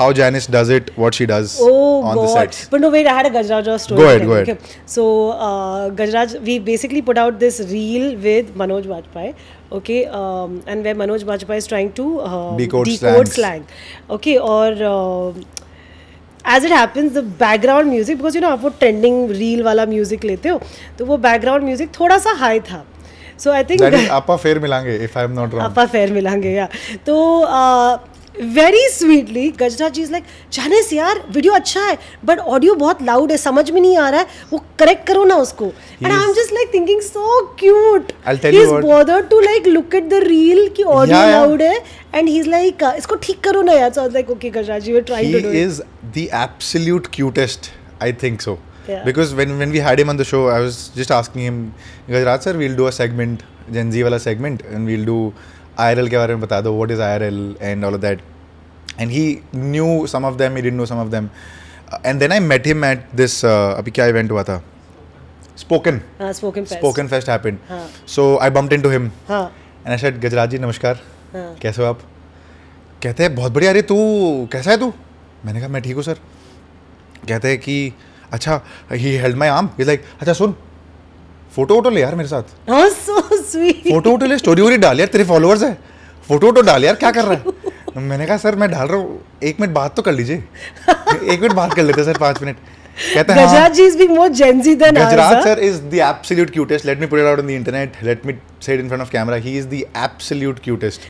how Janice does it, what she does oh, on God. the sets. But no, wait, I had a Gajraj story. Go ahead, go ahead. Okay. So, uh, Gajraj, we basically put out this reel with Manoj Bajpai, okay, um, and where Manoj Bajpai is trying to uh, decode, decode slang. Okay, or. Uh, as it happens the background music because you know आप वो trending reel वाला music लेते हो तो वो background music थोड़ा सा high था सो आई थिंक आपा फेयर मिलांगे if I am not wrong आपा फेयर मिलांगे या तो very sweetly Gajraj ji is like जाने से यार वीडियो अच्छा है बट ऑडियो बहुत लाउड है समझ में नहीं आ रहा है वो करेक्ट करो ना उसको and I am just like thinking so cute he is bother to like look at the reel कि ऑडियो लाउड है एंड ही इज लाइक इसको ठीक करो ना यार so I like okay Gajraj ji we trying to do he is the absolute cutest I think so because when when we had him on the show i was just asking him gujarati sir we'll do a segment gen z wala segment and we'll do I के बारे में बता दो what is I and all that and he knew some of them he डिट know some of them and then I met him at this अभी क्या event हुआ था spoken spoken fest happened so I bumped into him and I said Gajraj ji नमस्कार कैसे हो आप कहते हैं बहुत बढ़िया अरे तू कैसा है तू मैंने कहा मैं ठीक हूँ सर कहते हैं कि अच्छा he held my arm is like अच्छा सुन फोटो वोटो ले यार मेरे साथ oh, so फोटो वोटो ले स्टोरी वोरी डाल यार तेरे फॉलोअर्स है फोटो वोटो डाल यार क्या कर रहा है मैंने कहा सर मैं डाल रहा हूँ एक मिनट बात तो कर लीजिए एक मिनट बात कर लेते सर पाँच मिनट कहते हैं हाँ। गजराज